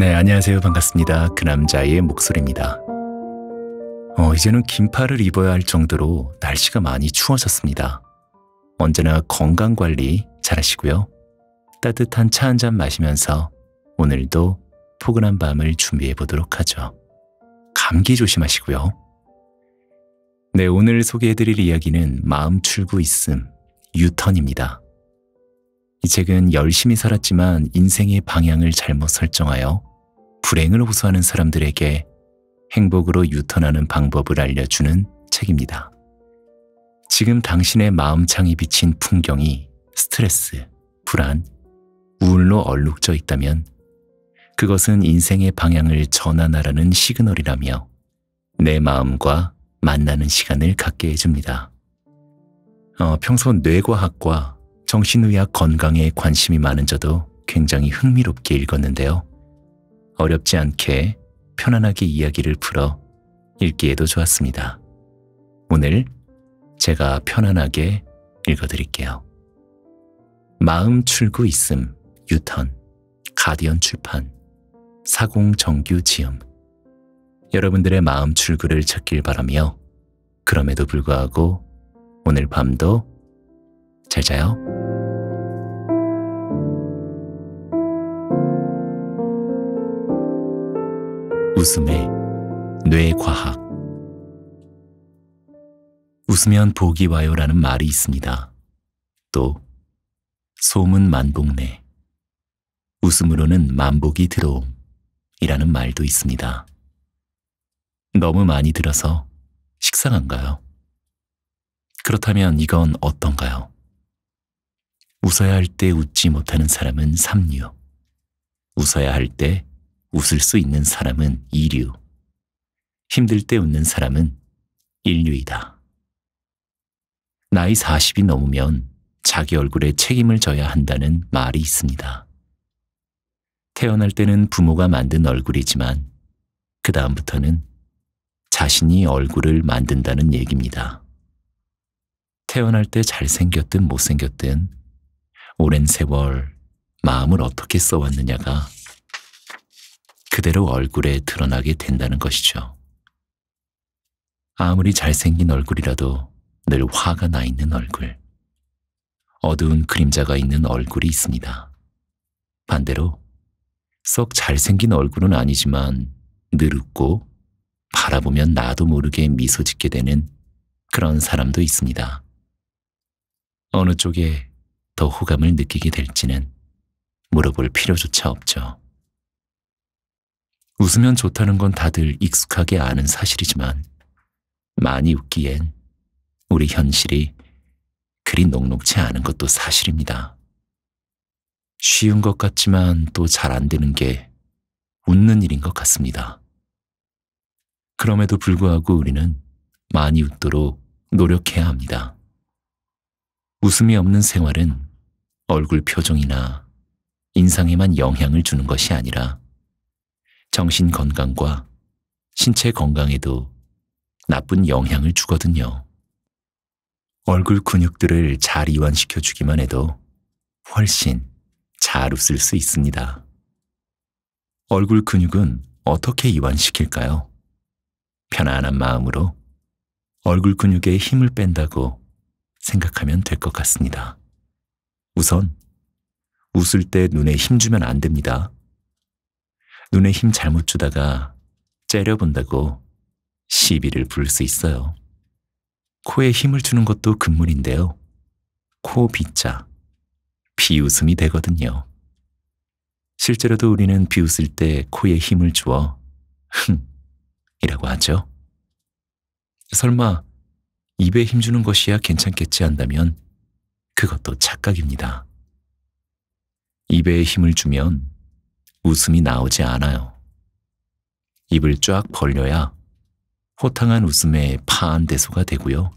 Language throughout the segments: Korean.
네, 안녕하세요. 반갑습니다. 그 남자의 목소리입니다. 어, 이제는 긴팔을 입어야 할 정도로 날씨가 많이 추워졌습니다. 언제나 건강관리 잘 하시고요. 따뜻한 차 한잔 마시면서 오늘도 포근한 밤을 준비해 보도록 하죠. 감기 조심하시고요. 네, 오늘 소개해드릴 이야기는 마음 출구 있음, 유턴입니다. 이 책은 열심히 살았지만 인생의 방향을 잘못 설정하여 불행을 호소하는 사람들에게 행복으로 유턴하는 방법을 알려주는 책입니다. 지금 당신의 마음창이 비친 풍경이 스트레스, 불안, 우울로 얼룩져 있다면 그것은 인생의 방향을 전환하라는 시그널이라며 내 마음과 만나는 시간을 갖게 해줍니다. 어, 평소 뇌과학과 정신의학 건강에 관심이 많은 저도 굉장히 흥미롭게 읽었는데요. 어렵지 않게 편안하게 이야기를 풀어 읽기에도 좋았습니다. 오늘 제가 편안하게 읽어드릴게요. 마음 출구 있음, 유턴, 가디언 출판, 사공 정규 지음. 여러분들의 마음 출구를 찾길 바라며 그럼에도 불구하고 오늘 밤도 잘 자요. 웃음의 뇌과학 웃으면 복이 와요라는 말이 있습니다. 또 소문 만복내 웃음으로는 만복이 들어옴이라는 말도 있습니다. 너무 많이 들어서 식상한가요? 그렇다면 이건 어떤가요? 웃어야 할 때 웃지 못하는 사람은 삼류. 웃어야 할때 웃을 수 있는 사람은 이류, 힘들 때 웃는 사람은 인류이다. 나이 40이 넘으면 자기 얼굴에 책임을 져야 한다는 말이 있습니다. 태어날 때는 부모가 만든 얼굴이지만 그 다음부터는 자신이 얼굴을 만든다는 얘기입니다. 태어날 때 잘생겼든 못생겼든 오랜 세월 마음을 어떻게 써왔느냐가 그대로 얼굴에 드러나게 된다는 것이죠. 아무리 잘생긴 얼굴이라도 늘 화가 나 있는 얼굴, 어두운 그림자가 있는 얼굴이 있습니다. 반대로 썩 잘생긴 얼굴은 아니지만 늘 웃고 바라보면 나도 모르게 미소 짓게 되는 그런 사람도 있습니다. 어느 쪽에 더 호감을 느끼게 될지는 물어볼 필요조차 없죠. 웃으면 좋다는 건 다들 익숙하게 아는 사실이지만 많이 웃기엔 우리 현실이 그리 녹록치 않은 것도 사실입니다. 쉬운 것 같지만 또 잘 안 되는 게 웃는 일인 것 같습니다. 그럼에도 불구하고 우리는 많이 웃도록 노력해야 합니다. 웃음이 없는 생활은 얼굴 표정이나 인상에만 영향을 주는 것이 아니라 정신 건강과 신체 건강에도 나쁜 영향을 주거든요. 얼굴 근육들을 잘 이완시켜 주기만 해도 훨씬 잘 웃을 수 있습니다. 얼굴 근육은 어떻게 이완시킬까요? 편안한 마음으로 얼굴 근육에 힘을 뺀다고 생각하면 될 것 같습니다. 우선 웃을 때 눈에 힘주면 안 됩니다. 눈에 힘 잘못 주다가 째려본다고 시비를 부를 수 있어요. 코에 힘을 주는 것도 금물인데요. 코 비자, 비웃음이 되거든요. 실제로도 우리는 비웃을 때 코에 힘을 주어 흥 이라고 하죠. 설마 입에 힘주는 것이야 괜찮겠지 한다면 그것도 착각입니다. 입에 힘을 주면 웃음이 나오지 않아요. 입을 쫙 벌려야 호탕한 웃음의 파한대소가 되고요.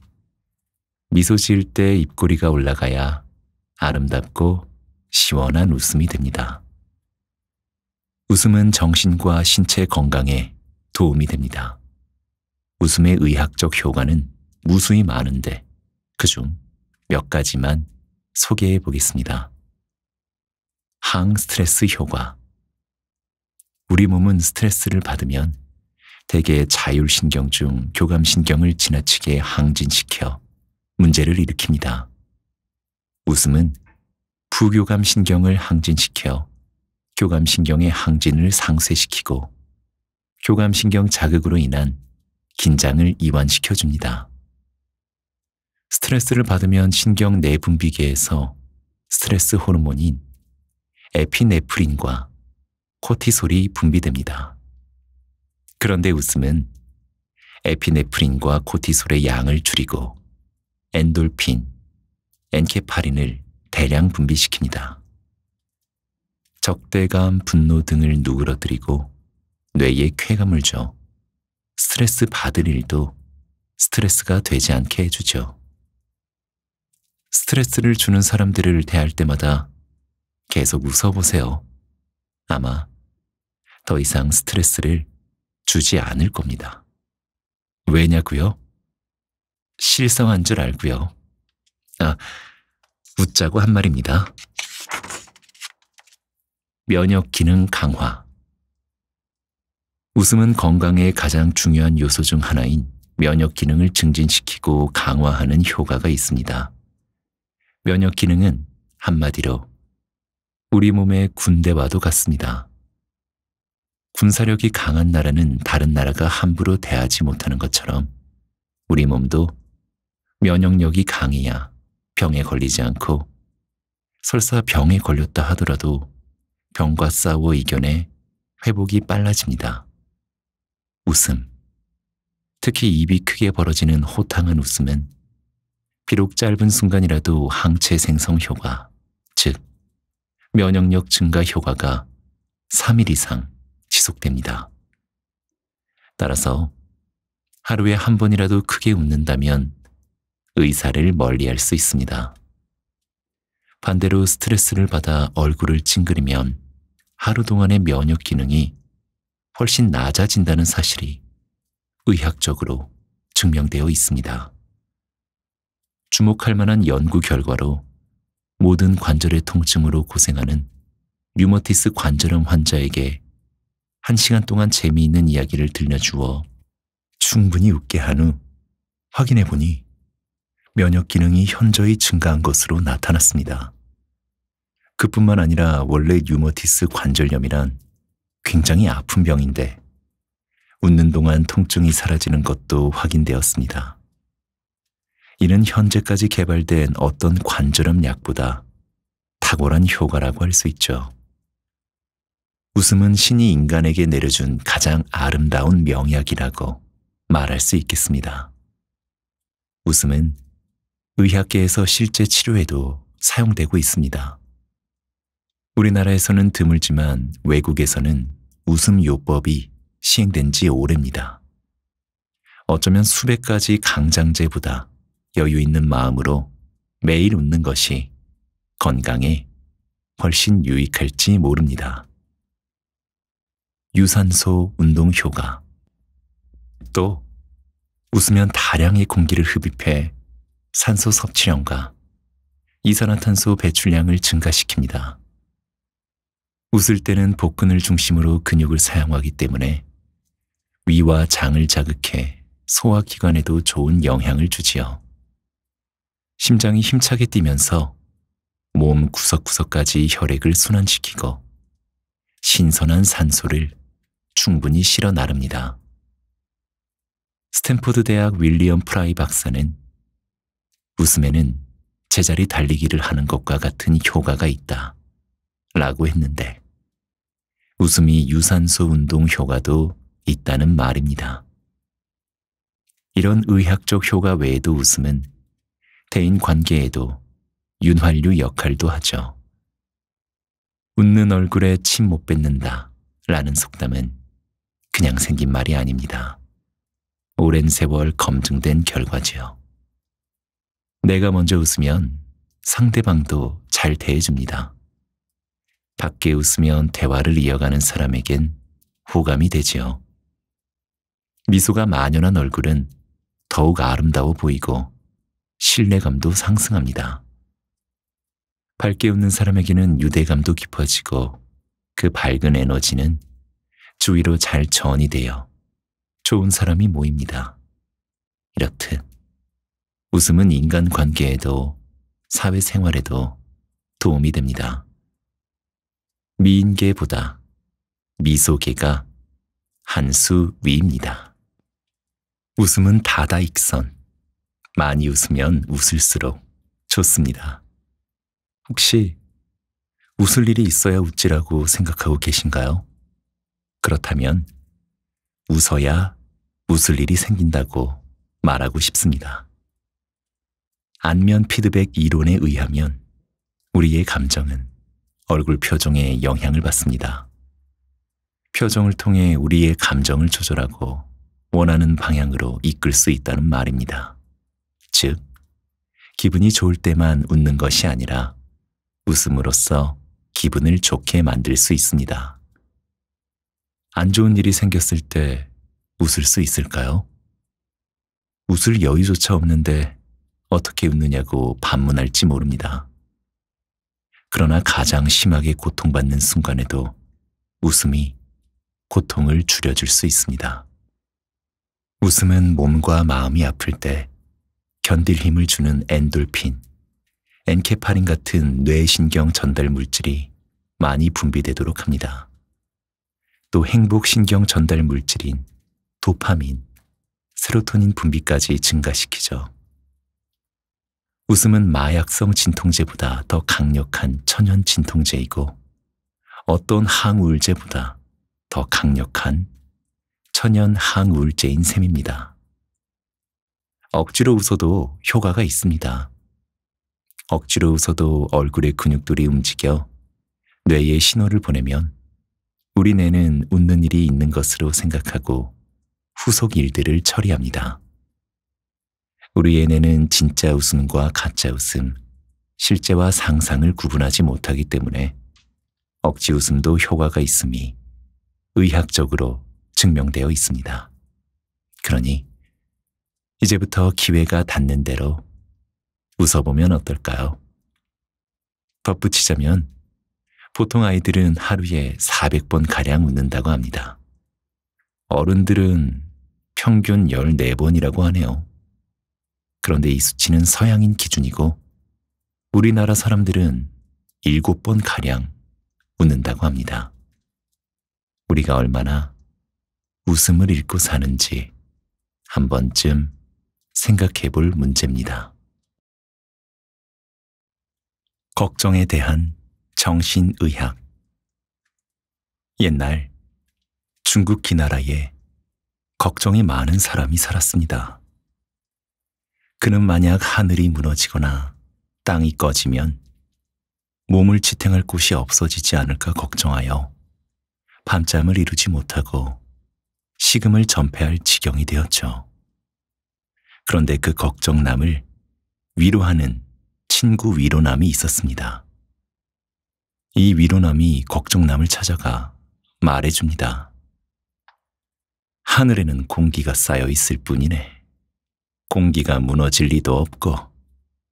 미소 지을 때 입꼬리가 올라가야 아름답고 시원한 웃음이 됩니다. 웃음은 정신과 신체 건강에 도움이 됩니다. 웃음의 의학적 효과는 무수히 많은데 그 중 몇 가지만 소개해 보겠습니다. 항 스트레스 효과 우리 몸은 스트레스를 받으면 대개 자율신경중 교감신경을 지나치게 항진시켜 문제를 일으킵니다. 웃음은 부교감신경을 항진시켜 교감신경의 항진을 상쇄시키고 교감신경 자극으로 인한 긴장을 이완시켜 줍니다. 스트레스를 받으면 신경 내분비계에서 스트레스 호르몬인 에피네프린과 코티솔이 분비됩니다. 그런데 웃음은 에피네프린과 코티솔의 양을 줄이고 엔돌핀, 엔케파린을 대량 분비시킵니다. 적대감, 분노 등을 누그러뜨리고 뇌에 쾌감을 줘 스트레스 받을 일도 스트레스가 되지 않게 해주죠. 스트레스를 주는 사람들을 대할 때마다 계속 웃어보세요. 아마 더 이상 스트레스를 주지 않을 겁니다. 왜냐고요? 실성한 줄 알고요. 아, 웃자고 한 말입니다. 면역 기능 강화 웃음은 건강의 가장 중요한 요소 중 하나인 면역 기능을 증진시키고 강화하는 효과가 있습니다. 면역 기능은 한마디로 우리 몸의 군대와도 같습니다. 군사력이 강한 나라는 다른 나라가 함부로 대하지 못하는 것처럼 우리 몸도 면역력이 강해야 병에 걸리지 않고 설사 병에 걸렸다 하더라도 병과 싸워 이겨내 회복이 빨라집니다. 웃음 특히 입이 크게 벌어지는 호탕한 웃음은 비록 짧은 순간이라도 항체 생성 효과, 즉 면역력 증가 효과가 3일 이상 지속됩니다. 따라서 하루에 한 번이라도 크게 웃는다면 의사를 멀리할 수 있습니다. 반대로 스트레스를 받아 얼굴을 찡그리면 하루 동안의 면역 기능이 훨씬 낮아진다는 사실이 의학적으로 증명되어 있습니다. 주목할 만한 연구 결과로 모든 관절의 통증으로 고생하는 류머티스 관절염 환자에게 한 시간 동안 재미있는 이야기를 들려주어 충분히 웃게 한 후 확인해 보니 면역 기능이 현저히 증가한 것으로 나타났습니다. 그뿐만 아니라 원래 유머티스 관절염이란 굉장히 아픈 병인데 웃는 동안 통증이 사라지는 것도 확인되었습니다. 이는 현재까지 개발된 어떤 관절염 약보다 탁월한 효과라고 할 수 있죠. 웃음은 신이 인간에게 내려준 가장 아름다운 명약이라고 말할 수 있겠습니다. 웃음은 의학계에서 실제 치료에도 사용되고 있습니다. 우리나라에서는 드물지만 외국에서는 웃음 요법이 시행된 지 오래입니다. 어쩌면 수백 가지 강장제보다 여유 있는 마음으로 매일 웃는 것이 건강에 훨씬 유익할지 모릅니다. 유산소 운동 효과. 또 웃으면 다량의 공기를 흡입해 산소 섭취량과 이산화탄소 배출량을 증가시킵니다. 웃을 때는 복근을 중심으로 근육을 사용하기 때문에 위와 장을 자극해 소화기관에도 좋은 영향을 주지요. 심장이 힘차게 뛰면서 몸 구석구석까지 혈액을 순환시키고 신선한 산소를 충분히 실어 나릅니다. 스탠포드 대학 윌리엄 프라이 박사는 웃음에는 제자리 달리기를 하는 것과 같은 효과가 있다 라고 했는데 웃음이 유산소 운동 효과도 있다는 말입니다. 이런 의학적 효과 외에도 웃음은 대인 관계에도 윤활유 역할도 하죠. 웃는 얼굴에 침 못 뱉는다 라는 속담은 그냥 생긴 말이 아닙니다. 오랜 세월 검증된 결과지요. 내가 먼저 웃으면 상대방도 잘 대해줍니다. 밖에 웃으면 대화를 이어가는 사람에겐 호감이 되지요. 미소가 만연한 얼굴은 더욱 아름다워 보이고 신뢰감도 상승합니다. 밝게 웃는 사람에게는 유대감도 깊어지고 그 밝은 에너지는 주위로 잘 전이 되어 좋은 사람이 모입니다. 이렇듯 웃음은 인간관계에도 사회생활에도 도움이 됩니다. 미인계보다 미소계가 한 수 위입니다. 웃음은 다다익선. 많이 웃으면 웃을수록 좋습니다. 혹시 웃을 일이 있어야 웃지라고 생각하고 계신가요? 그렇다면 웃어야 웃을 일이 생긴다고 말하고 싶습니다. 안면 피드백 이론에 의하면 우리의 감정은 얼굴 표정에 영향을 받습니다. 표정을 통해 우리의 감정을 조절하고 원하는 방향으로 이끌 수 있다는 말입니다. 즉, 기분이 좋을 때만 웃는 것이 아니라 웃음으로써 기분을 좋게 만들 수 있습니다. 안 좋은 일이 생겼을 때 웃을 수 있을까요? 웃을 여유조차 없는데 어떻게 웃느냐고 반문할지 모릅니다. 그러나 가장 심하게 고통받는 순간에도 웃음이 고통을 줄여줄 수 있습니다. 웃음은 몸과 마음이 아플 때 견딜 힘을 주는 엔돌핀, 엔케파린 같은 뇌신경 전달 물질이 많이 분비되도록 합니다. 또 행복신경 전달 물질인 도파민, 세로토닌 분비까지 증가시키죠. 웃음은 마약성 진통제보다 더 강력한 천연 진통제이고 어떤 항우울제보다 더 강력한 천연 항우울제인 셈입니다. 억지로 웃어도 효과가 있습니다. 억지로 웃어도 얼굴의 근육들이 움직여 뇌에 신호를 보내면 우리네는 웃는 일이 있는 것으로 생각하고 후속 일들을 처리합니다. 우리 애네는 진짜 웃음과 가짜 웃음, 실제와 상상을 구분하지 못하기 때문에 억지 웃음도 효과가 있음이 의학적으로 증명되어 있습니다. 그러니 이제부터 기회가 닿는 대로 웃어보면 어떨까요? 덧붙이자면 보통 아이들은 하루에 400번가량 웃는다고 합니다. 어른들은 평균 14번이라고 하네요. 그런데 이 수치는 서양인 기준이고 우리나라 사람들은 7번가량 웃는다고 합니다. 우리가 얼마나 웃음을 잃고 사는지 한 번쯤 생각해 볼 문제입니다. 걱정에 대한 정신의학 옛날 중국 기나라에 걱정이 많은 사람이 살았습니다. 그는 만약 하늘이 무너지거나 땅이 꺼지면 몸을 지탱할 곳이 없어지지 않을까 걱정하여 밤잠을 이루지 못하고 식음을 전폐할 지경이 되었죠. 그런데 그 걱정남을 위로하는 친구 위로남이 있었습니다. 이 위로남이 걱정남을 찾아가 말해줍니다. 하늘에는 공기가 쌓여 있을 뿐이네. 공기가 무너질 리도 없고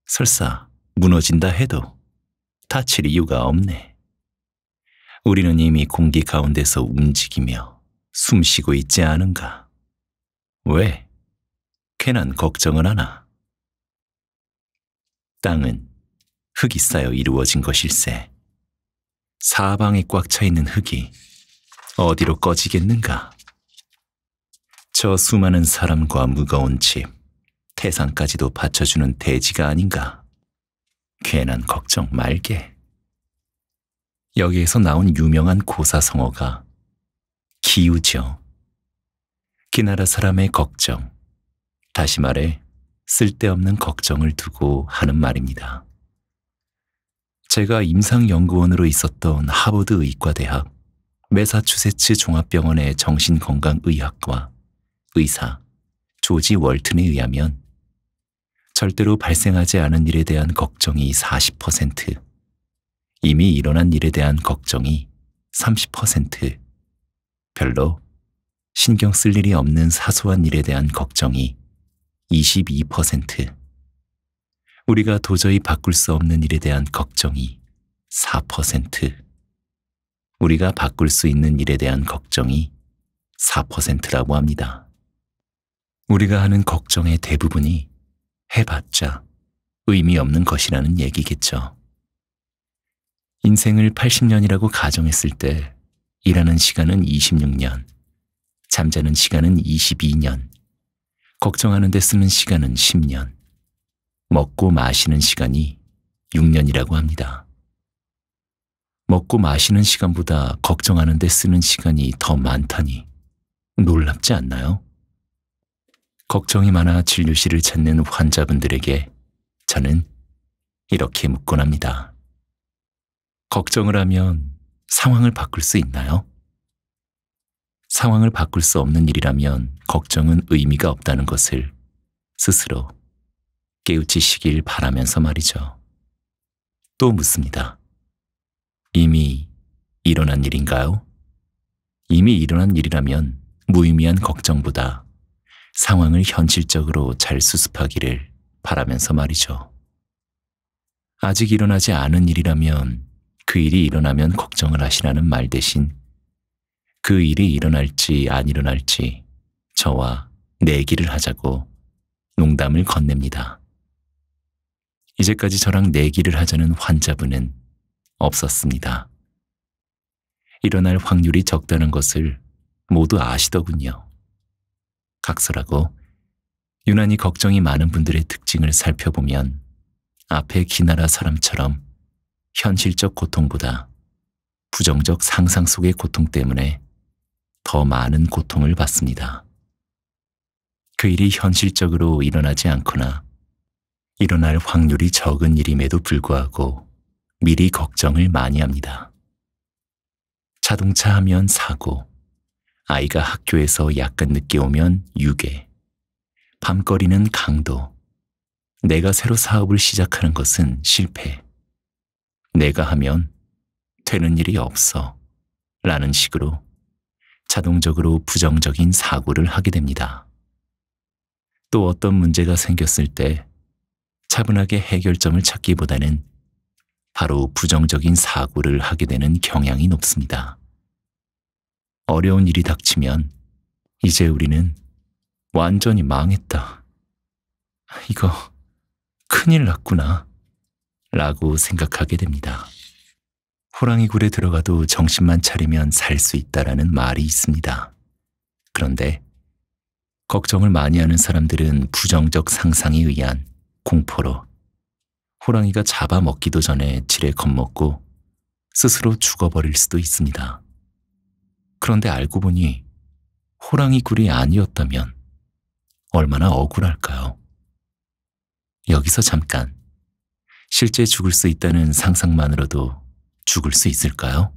설사 무너진다 해도 다칠 이유가 없네. 우리는 이미 공기 가운데서 움직이며 숨쉬고 있지 않은가. 왜? 괜한 걱정을 하나. 땅은 흙이 쌓여 이루어진 것일세. 사방에꽉차 있는 흙이 어디로 꺼지겠는가? 저 수많은 사람과 무거운 집, 태산까지도 받쳐주는 대지가 아닌가? 괜한 걱정 말게. 여기에서 나온 유명한 고사성어가 기우죠. 그 나라 사람의 걱정, 다시 말해 쓸데없는 걱정을 두고 하는 말입니다. 제가 임상연구원으로 있었던 하버드 의과대학, 메사추세츠 종합병원의 정신건강의학과 의사 조지 월튼에 의하면 절대로 발생하지 않은 일에 대한 걱정이 40%, 이미 일어난 일에 대한 걱정이 30%, 별로 신경 쓸 일이 없는 사소한 일에 대한 걱정이 22%, 우리가 도저히 바꿀 수 없는 일에 대한 걱정이 4%, 우리가 바꿀 수 있는 일에 대한 걱정이 4%라고 합니다. 우리가 하는 걱정의 대부분이 해봤자 의미 없는 것이라는 얘기겠죠. 인생을 80년이라고 가정했을 때 일하는 시간은 26년, 잠자는 시간은 22년, 걱정하는 데 쓰는 시간은 10년, 먹고 마시는 시간이 6년이라고 합니다. 먹고 마시는 시간보다 걱정하는데 쓰는 시간이 더 많다니 놀랍지 않나요? 걱정이 많아 진료실을 찾는 환자분들에게 저는 이렇게 묻곤 합니다. 걱정을 하면 상황을 바꿀 수 있나요? 상황을 바꿀 수 없는 일이라면 걱정은 의미가 없다는 것을 스스로 깨우치시길 바라면서 말이죠. 또 묻습니다. 이미 일어난 일인가요? 이미 일어난 일이라면 무의미한 걱정보다 상황을 현실적으로 잘 수습하기를 바라면서 말이죠. 아직 일어나지 않은 일이라면 그 일이 일어나면 걱정을 하시라는 말 대신 그 일이 일어날지 안 일어날지 저와 내기를 하자고 농담을 건넵니다. 이제까지 저랑 내기를 하자는 환자분은 없었습니다. 일어날 확률이 적다는 것을 모두 아시더군요. 각설하고 유난히 걱정이 많은 분들의 특징을 살펴보면 앞에 기나라 사람처럼 현실적 고통보다 부정적 상상 속의 고통 때문에 더 많은 고통을 받습니다. 그 일이 현실적으로 일어나지 않거나 일어날 확률이 적은 일임에도 불구하고 미리 걱정을 많이 합니다. 자동차 하면 사고, 아이가 학교에서 약간 늦게 오면 유괴, 밤거리는 강도, 내가 새로 사업을 시작하는 것은 실패, 내가 하면 되는 일이 없어 라는 식으로 자동적으로 부정적인 사고를 하게 됩니다. 또 어떤 문제가 생겼을 때 차분하게 해결점을 찾기보다는 바로 부정적인 사고를 하게 되는 경향이 높습니다. 어려운 일이 닥치면 이제 우리는 완전히 망했다. 이거 큰일 났구나. 라고 생각하게 됩니다. 호랑이 굴에 들어가도 정신만 차리면 살 수 있다라는 말이 있습니다. 그런데 걱정을 많이 하는 사람들은 부정적 상상에 의한 공포로 호랑이가 잡아먹기도 전에 지레 겁먹고 스스로 죽어버릴 수도 있습니다. 그런데 알고 보니 호랑이 굴이 아니었다면 얼마나 억울할까요? 여기서 잠깐 실제 죽을 수 있다는 상상만으로도 죽을 수 있을까요?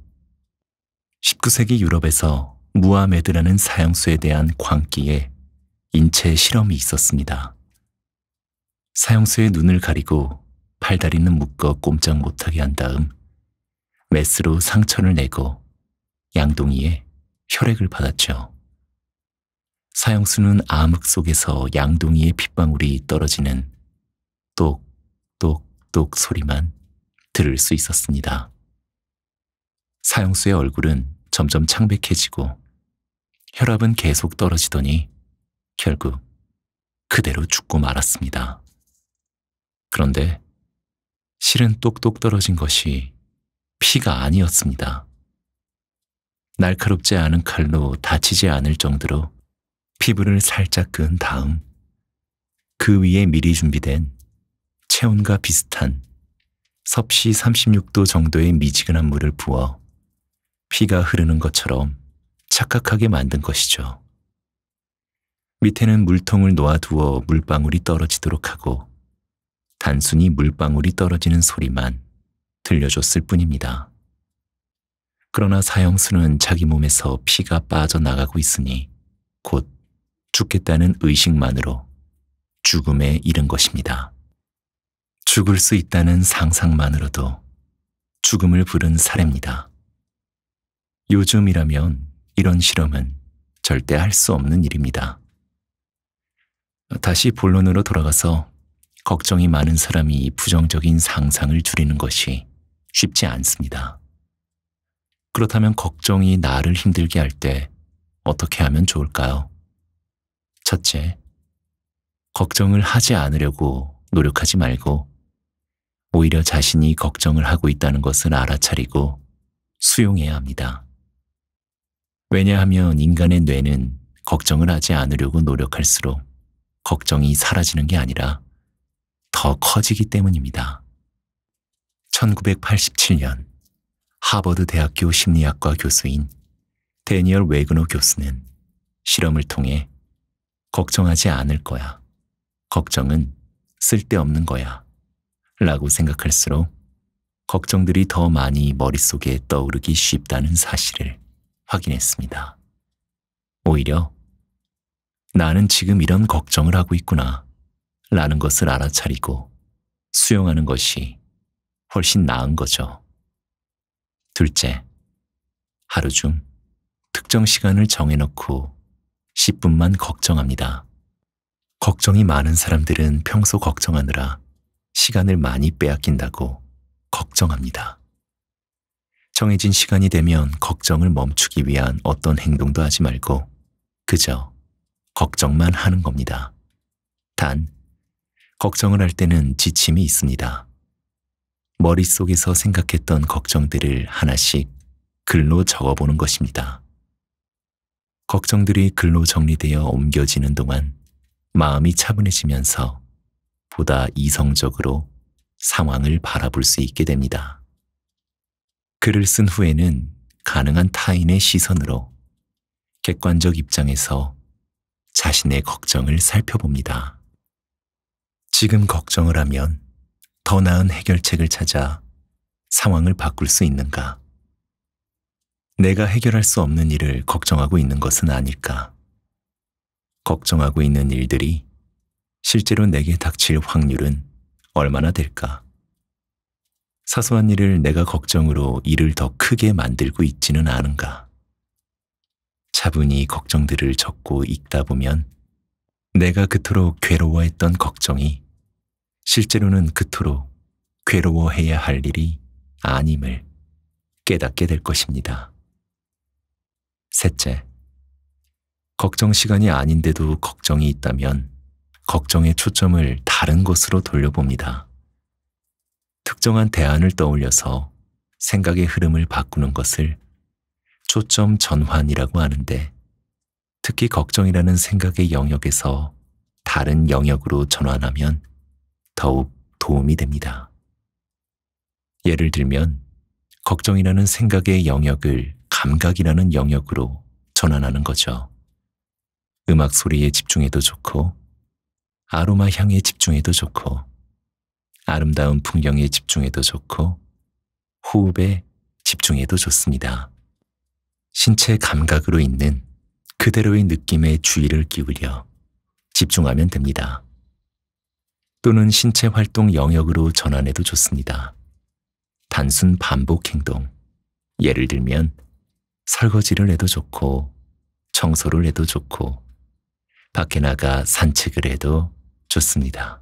19세기 유럽에서 무아메드라는 사형수에 대한 광기에 인체 실험이 있었습니다. 사형수의 눈을 가리고 팔다리는 묶어 꼼짝 못하게 한 다음 메스로 상처를 내고 양동이에 혈액을 받았죠. 사형수는 암흑 속에서 양동이의 핏방울이 떨어지는 똑똑똑 소리만 들을 수 있었습니다. 사형수의 얼굴은 점점 창백해지고 혈압은 계속 떨어지더니 결국 그대로 죽고 말았습니다. 그런데 실은 똑똑 떨어진 것이 피가 아니었습니다. 날카롭지 않은 칼로 다치지 않을 정도로 피부를 살짝 끈 다음 그 위에 미리 준비된 체온과 비슷한 섭씨 36도 정도의 미지근한 물을 부어 피가 흐르는 것처럼 착각하게 만든 것이죠. 밑에는 물통을 놓아두어 물방울이 떨어지도록 하고 단순히 물방울이 떨어지는 소리만 들려줬을 뿐입니다. 그러나 사형수는 자기 몸에서 피가 빠져나가고 있으니 곧 죽겠다는 의식만으로 죽음에 이른 것입니다. 죽을 수 있다는 상상만으로도 죽음을 부른 사례입니다. 요즘이라면 이런 실험은 절대 할 수 없는 일입니다. 다시 본론으로 돌아가서 걱정이 많은 사람이 부정적인 상상을 줄이는 것이 쉽지 않습니다. 그렇다면 걱정이 나를 힘들게 할 때 어떻게 하면 좋을까요? 첫째, 걱정을 하지 않으려고 노력하지 말고 오히려 자신이 걱정을 하고 있다는 것을 알아차리고 수용해야 합니다. 왜냐하면 인간의 뇌는 걱정을 하지 않으려고 노력할수록 걱정이 사라지는 게 아니라 더 커지기 때문입니다. 1987년 하버드 대학교 심리학과 교수인 데니얼 웨그노 교수는 실험을 통해 걱정하지 않을 거야. 걱정은 쓸데없는 거야. 라고 생각할수록 걱정들이 더 많이 머릿속에 떠오르기 쉽다는 사실을 확인했습니다. 오히려 나는 지금 이런 걱정을 하고 있구나. 라는 것을 알아차리고 수용하는 것이 훨씬 나은 거죠. 둘째, 하루 중 특정 시간을 정해놓고 10분만 걱정합니다. 걱정이 많은 사람들은 평소 걱정하느라 시간을 많이 빼앗긴다고 걱정합니다. 정해진 시간이 되면 걱정을 멈추기 위한 어떤 행동도 하지 말고 그저 걱정만 하는 겁니다. 단 걱정을 할 때는 지침이 있습니다. 머릿속에서 생각했던 걱정들을 하나씩 글로 적어보는 것입니다. 걱정들이 글로 정리되어 옮겨지는 동안 마음이 차분해지면서 보다 이성적으로 상황을 바라볼 수 있게 됩니다. 글을 쓴 후에는 가능한 타인의 시선으로 객관적 입장에서 자신의 걱정을 살펴봅니다. 지금 걱정을 하면 더 나은 해결책을 찾아 상황을 바꿀 수 있는가? 내가 해결할 수 없는 일을 걱정하고 있는 것은 아닐까? 걱정하고 있는 일들이 실제로 내게 닥칠 확률은 얼마나 될까? 사소한 일을 내가 걱정으로 일을 더 크게 만들고 있지는 않은가? 차분히 걱정들을 적고 읽다 보면 내가 그토록 괴로워했던 걱정이 실제로는 그토록 괴로워해야 할 일이 아님을 깨닫게 될 것입니다. 셋째, 걱정 시간이 아닌데도 걱정이 있다면 걱정의 초점을 다른 것으로 돌려봅니다. 특정한 대안을 떠올려서 생각의 흐름을 바꾸는 것을 초점 전환이라고 하는데 특히 걱정이라는 생각의 영역에서 다른 영역으로 전환하면 더욱 도움이 됩니다. 예를 들면, 걱정이라는 생각의 영역을 감각이라는 영역으로 전환하는 거죠. 음악 소리에 집중해도 좋고, 아로마 향에 집중해도 좋고, 아름다운 풍경에 집중해도 좋고, 호흡에 집중해도 좋습니다. 신체 감각으로 있는 그대로의 느낌에 주의를 기울여 집중하면 됩니다. 또는 신체 활동 영역으로 전환해도 좋습니다. 단순 반복 행동. 예를 들면 설거지를 해도 좋고 청소를 해도 좋고 밖에 나가 산책을 해도 좋습니다.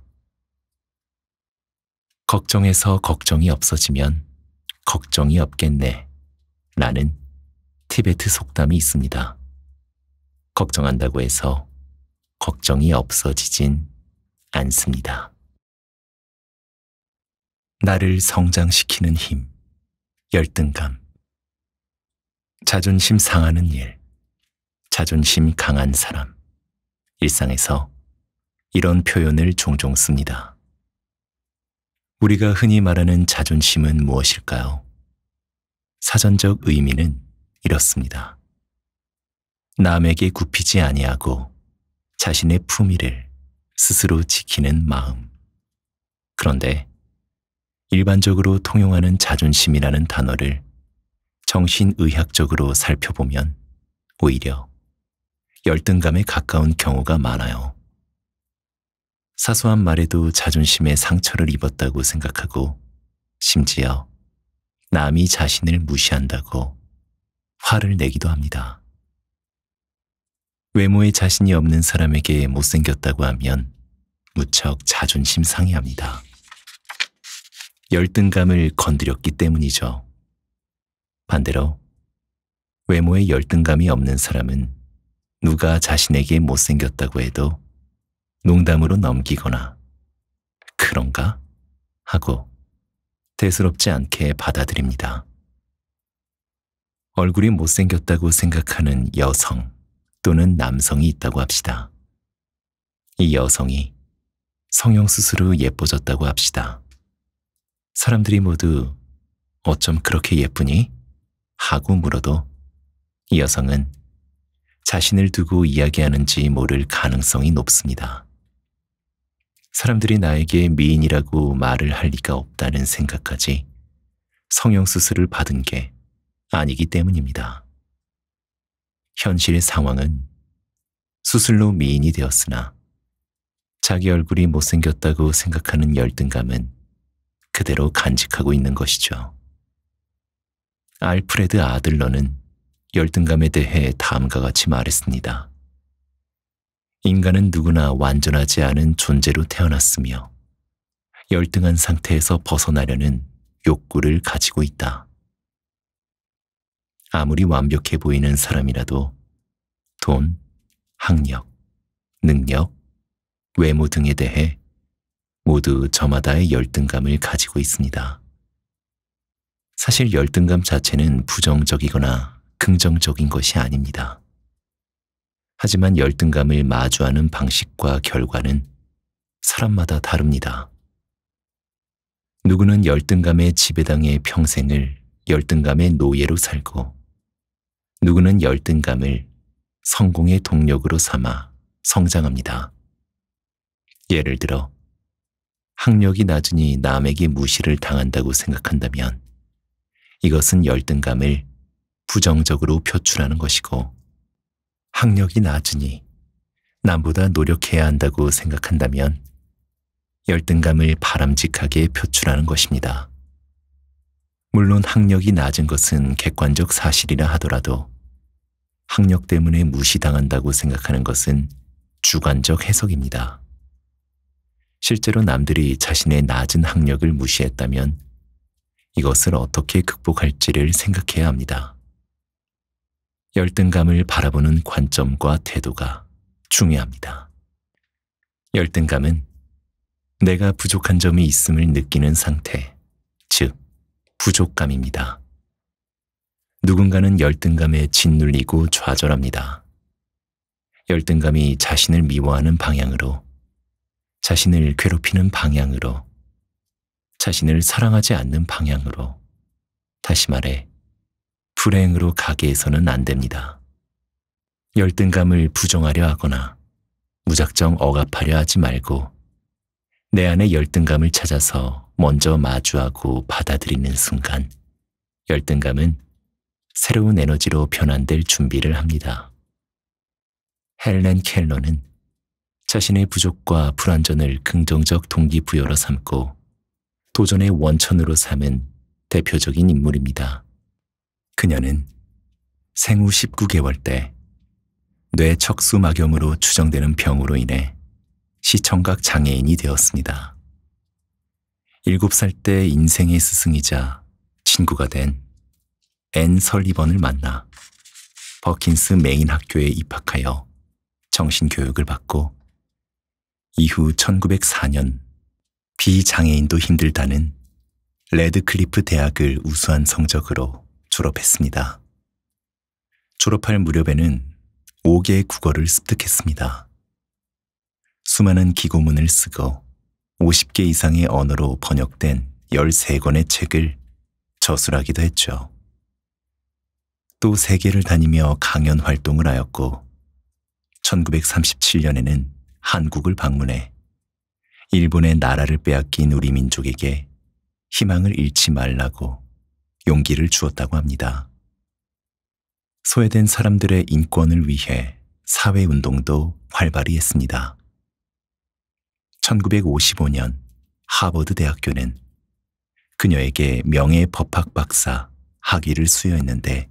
걱정에서 걱정이 없어지면 걱정이 없겠네 라는 티베트 속담이 있습니다. 걱정한다고 해서 걱정이 없어지진 않습니다. 나를 성장시키는 힘, 열등감, 자존심 상하는 일, 자존심 강한 사람. 일상에서 이런 표현을 종종 씁니다. 우리가 흔히 말하는 자존심은 무엇일까요? 사전적 의미는 이렇습니다. 남에게 굽히지 아니하고 자신의 품위를 스스로 지키는 마음. 그런데 일반적으로 통용하는 자존심이라는 단어를 정신의학적으로 살펴보면 오히려 열등감에 가까운 경우가 많아요. 사소한 말에도 자존심에 상처를 입었다고 생각하고 심지어 남이 자신을 무시한다고 화를 내기도 합니다. 외모에 자신이 없는 사람에게 못생겼다고 하면 무척 자존심 상해합니다. 열등감을 건드렸기 때문이죠. 반대로 외모에 열등감이 없는 사람은 누가 자신에게 못생겼다고 해도 농담으로 넘기거나 그런가? 하고 대수롭지 않게 받아들입니다. 얼굴이 못생겼다고 생각하는 여성 또는 남성이 있다고 합시다. 이 여성이 성형수술 후 예뻐졌다고 합시다. 사람들이 모두 어쩜 그렇게 예쁘니? 하고 물어도 이 여성은 자신을 두고 이야기하는지 모를 가능성이 높습니다. 사람들이 나에게 미인이라고 말을 할 리가 없다는 생각까지 성형수술을 받은 게 아니기 때문입니다. 현실의 상황은 수술로 미인이 되었으나 자기 얼굴이 못생겼다고 생각하는 열등감은 그대로 간직하고 있는 것이죠. 알프레드 아들러는 열등감에 대해 다음과 같이 말했습니다. 인간은 누구나 완전하지 않은 존재로 태어났으며 열등한 상태에서 벗어나려는 욕구를 가지고 있다. 아무리 완벽해 보이는 사람이라도 돈, 학력, 능력, 외모 등에 대해 모두 저마다의 열등감을 가지고 있습니다. 사실 열등감 자체는 부정적이거나 긍정적인 것이 아닙니다. 하지만 열등감을 마주하는 방식과 결과는 사람마다 다릅니다. 누구는 열등감의지배당의 평생을 열등감의 노예로 살고 누구는 열등감을 성공의 동력으로 삼아 성장합니다. 예를 들어 학력이 낮으니 남에게 무시를 당한다고 생각한다면 이것은 열등감을 부정적으로 표출하는 것이고 학력이 낮으니 남보다 노력해야 한다고 생각한다면 열등감을 바람직하게 표출하는 것입니다. 물론 학력이 낮은 것은 객관적 사실이라 하더라도 학력 때문에 무시당한다고 생각하는 것은 주관적 해석입니다. 실제로 남들이 자신의 낮은 학력을 무시했다면 이것을 어떻게 극복할지를 생각해야 합니다. 열등감을 바라보는 관점과 태도가 중요합니다. 열등감은 내가 부족한 점이 있음을 느끼는 상태, 즉 부족감입니다. 누군가는 열등감에 짓눌리고 좌절합니다. 열등감이 자신을 미워하는 방향으로 자신을 괴롭히는 방향으로, 자신을 사랑하지 않는 방향으로, 다시 말해, 불행으로 가게 해서는 안 됩니다. 열등감을 부정하려 하거나 무작정 억압하려 하지 말고 내 안의 열등감을 찾아서 먼저 마주하고 받아들이는 순간 열등감은 새로운 에너지로 변환될 준비를 합니다. 헬렌 켈러는 자신의 부족과 불완전을 긍정적 동기부여로 삼고 도전의 원천으로 삼은 대표적인 인물입니다. 그녀는 생후 19개월 때 뇌척수막염으로 추정되는 병으로 인해 시청각 장애인이 되었습니다. 7살 때 인생의 스승이자 친구가 된 앤 설리번을 만나 버킨스 메인 학교에 입학하여 정신교육을 받고 이후 1904년 비장애인도 힘들다는 레드클리프 대학을 우수한 성적으로 졸업했습니다. 졸업할 무렵에는 5개의 국어를 습득했습니다. 수많은 기고문을 쓰고 50개 이상의 언어로 번역된 13권의 책을 저술하기도 했죠. 또 세계를 다니며 강연 활동을 하였고 1937년에는 한국을 방문해 일본의 나라를 빼앗긴 우리 민족에게 희망을 잃지 말라고 용기를 주었다고 합니다. 소외된 사람들의 인권을 위해 사회운동도 활발히 했습니다. 1955년 하버드 대학교는 그녀에게 명예 법학 박사 학위를 수여했는데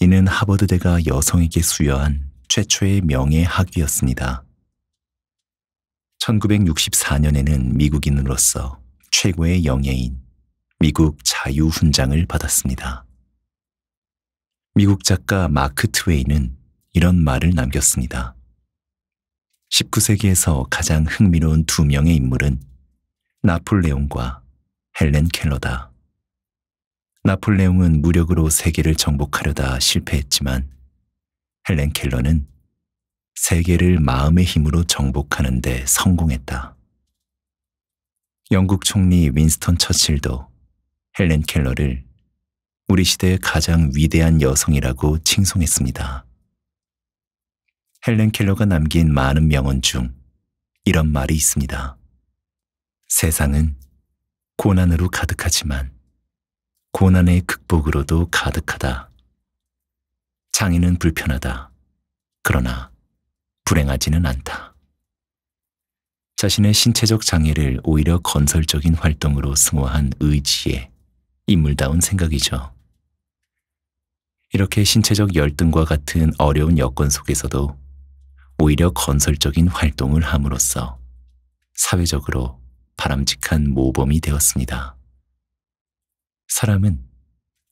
이는 하버드대가 여성에게 수여한 최초의 명예 학위였습니다. 1964년에는 미국인으로서 최고의 영예인 미국 자유훈장을 받았습니다. 미국 작가 마크 트웨이는 이런 말을 남겼습니다. 19세기에서 가장 흥미로운 두 명의 인물은 나폴레옹과 헬렌 켈러다. 나폴레옹은 무력으로 세계를 정복하려다 실패했지만 헬렌 켈러는 세계를 마음의 힘으로 정복하는 데 성공했다. 영국 총리 윈스턴 처칠도 헬렌 켈러를 우리 시대의 가장 위대한 여성이라고 칭송했습니다. 헬렌 켈러가 남긴 많은 명언 중 이런 말이 있습니다. 세상은 고난으로 가득하지만 고난의 극복으로도 가득하다. 장인은 불편하다. 그러나 불행하지는 않다. 자신의 신체적 장애를 오히려 건설적인 활동으로 승화한 의지에 인물다운 생각이죠. 이렇게 신체적 열등과 같은 어려운 여건 속에서도 오히려 건설적인 활동을 함으로써 사회적으로 바람직한 모범이 되었습니다. 사람은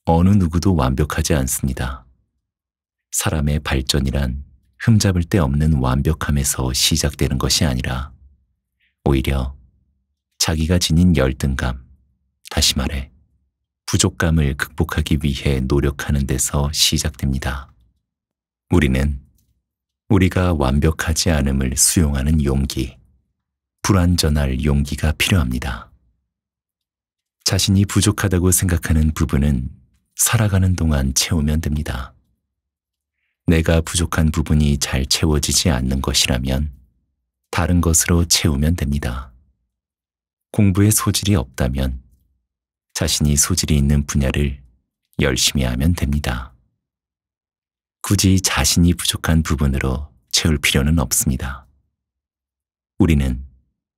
어느 누구도 완벽하지 않습니다. 사람의 발전이란 흠잡을 데 없는 완벽함에서 시작되는 것이 아니라 오히려 자기가 지닌 열등감, 다시 말해 부족감을 극복하기 위해 노력하는 데서 시작됩니다. 우리는 우리가 완벽하지 않음을 수용하는 용기, 불완전할 용기가 필요합니다. 자신이 부족하다고 생각하는 부분은 살아가는 동안 채우면 됩니다. 내가 부족한 부분이 잘 채워지지 않는 것이라면 다른 것으로 채우면 됩니다. 공부에 소질이 없다면 자신이 소질이 있는 분야를 열심히 하면 됩니다. 굳이 자신이 부족한 부분으로 채울 필요는 없습니다. 우리는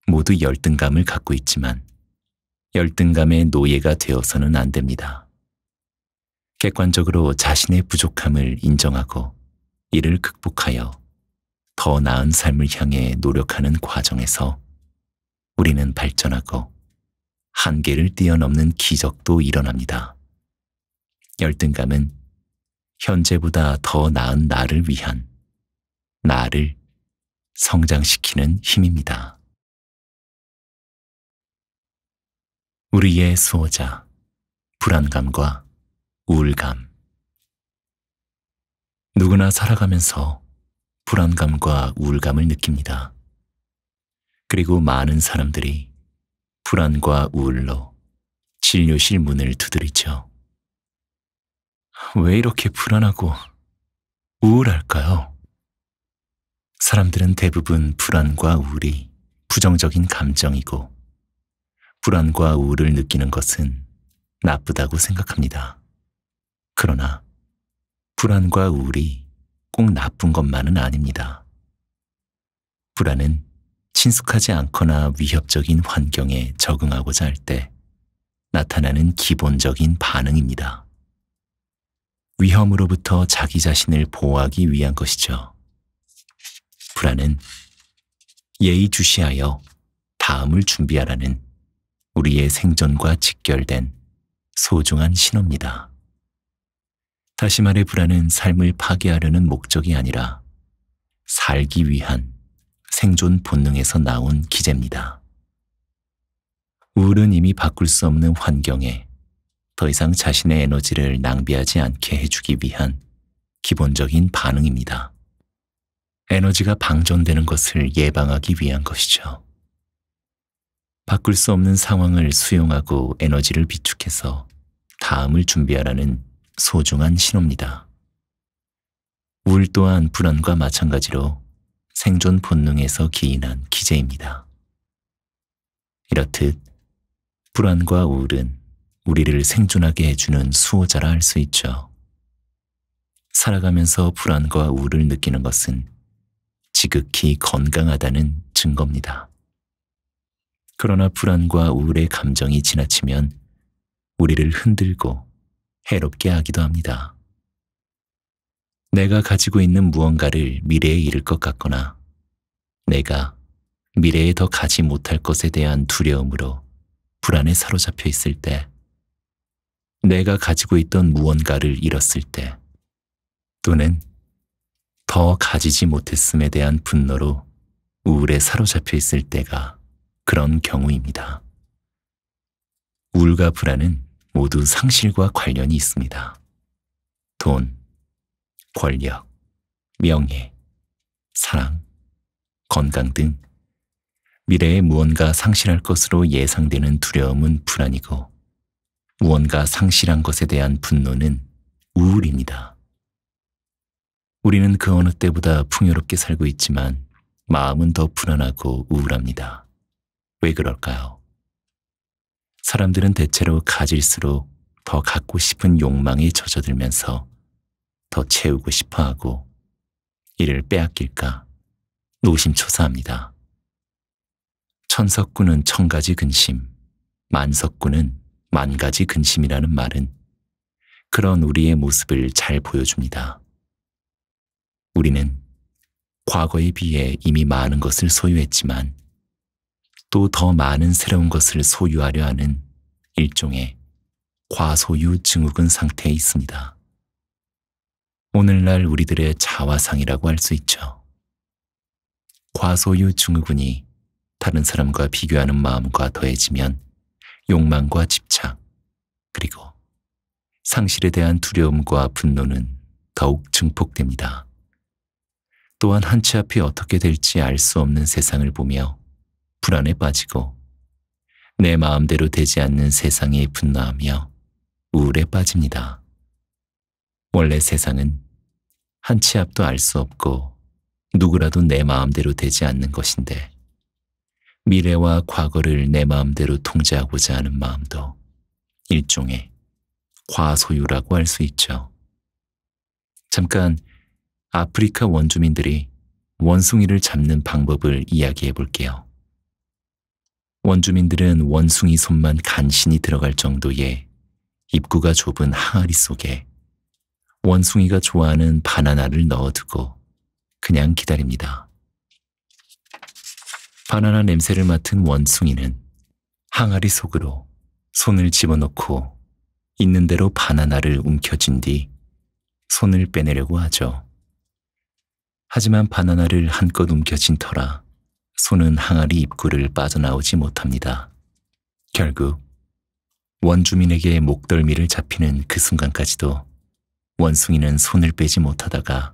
모두 열등감을 갖고 있지만 열등감의 노예가 되어서는 안 됩니다. 객관적으로 자신의 부족함을 인정하고 이를 극복하여 더 나은 삶을 향해 노력하는 과정에서 우리는 발전하고 한계를 뛰어넘는 기적도 일어납니다. 열등감은 현재보다 더 나은 나를 위한 나를 성장시키는 힘입니다. 우리의 수호자, 불안감과 우울감. 누구나 살아가면서 불안감과 우울감을 느낍니다. 그리고 많은 사람들이 불안과 우울로 진료실 문을 두드리죠. 왜 이렇게 불안하고 우울할까요? 사람들은 대부분 불안과 우울이 부정적인 감정이고 불안과 우울을 느끼는 것은 나쁘다고 생각합니다. 그러나 불안과 우울이 꼭 나쁜 것만은 아닙니다. 불안은 친숙하지 않거나 위협적인 환경에 적응하고자 할 때 나타나는 기본적인 반응입니다. 위험으로부터 자기 자신을 보호하기 위한 것이죠. 불안은 예의주시하여 다음을 준비하라는 우리의 생존과 직결된 소중한 신호입니다. 다시 말해 불안은 삶을 파괴하려는 목적이 아니라 살기 위한 생존 본능에서 나온 기제입니다. 우울은 이미 바꿀 수 없는 환경에 더 이상 자신의 에너지를 낭비하지 않게 해주기 위한 기본적인 반응입니다. 에너지가 방전되는 것을 예방하기 위한 것이죠. 바꿀 수 없는 상황을 수용하고 에너지를 비축해서 다음을 준비하라는 소중한 신호입니다. 울 또한 불안과 마찬가지로 생존 본능에서 기인한 기제입니다. 이렇듯 불안과 우울은 우리를 생존하게 해주는 수호자라 할 수 있죠. 살아가면서 불안과 우울을 느끼는 것은 지극히 건강하다는 증거입니다. 그러나 불안과 우울의 감정이 지나치면 우리를 흔들고 해롭게 하기도 합니다. 내가 가지고 있는 무언가를 미래에 잃을 것 같거나 내가 미래에 더 가지 못할 것에 대한 두려움으로 불안에 사로잡혀 있을 때 내가 가지고 있던 무언가를 잃었을 때 또는 더 가지지 못했음에 대한 분노로 우울에 사로잡혀 있을 때가 그런 경우입니다. 우울과 불안은 모두 상실과 관련이 있습니다. 돈, 권력, 명예, 사랑, 건강 등 미래에 무언가 상실할 것으로 예상되는 두려움은 불안이고 무언가 상실한 것에 대한 분노는 우울입니다. 우리는 그 어느 때보다 풍요롭게 살고 있지만 마음은 더 불안하고 우울합니다. 왜 그럴까요? 사람들은 대체로 가질수록 더 갖고 싶은 욕망이 젖어들면서 더 채우고 싶어 하고 이를 빼앗길까 노심초사합니다. 천석구는 천가지 근심, 만석구는 만가지 근심이라는 말은 그런 우리의 모습을 잘 보여줍니다. 우리는 과거에 비해 이미 많은 것을 소유했지만 또더 많은 새로운 것을 소유하려 하는 일종의 과소유 증후군 상태에 있습니다. 오늘날 우리들의 자화상이라고 할 수 있죠. 과소유 증후군이 다른 사람과 비교하는 마음과 더해지면 욕망과 집착, 그리고 상실에 대한 두려움과 분노는 더욱 증폭됩니다. 또한 한치 앞이 어떻게 될지 알 수 없는 세상을 보며 불안에 빠지고 내 마음대로 되지 않는 세상에 분노하며 우울에 빠집니다. 원래 세상은 한 치 앞도 알 수 없고 누구라도 내 마음대로 되지 않는 것인데 미래와 과거를 내 마음대로 통제하고자 하는 마음도 일종의 과소유라고 할 수 있죠. 잠깐 아프리카 원주민들이 원숭이를 잡는 방법을 이야기해 볼게요. 원주민들은 원숭이 손만 간신히 들어갈 정도의 입구가 좁은 항아리 속에 원숭이가 좋아하는 바나나를 넣어두고 그냥 기다립니다. 바나나 냄새를 맡은 원숭이는 항아리 속으로 손을 집어넣고 있는 대로 바나나를 움켜쥔 뒤 손을 빼내려고 하죠. 하지만 바나나를 한껏 움켜쥔 터라 손은 항아리 입구를 빠져나오지 못합니다. 결국 원주민에게 목덜미를 잡히는 그 순간까지도 원숭이는 손을 빼지 못하다가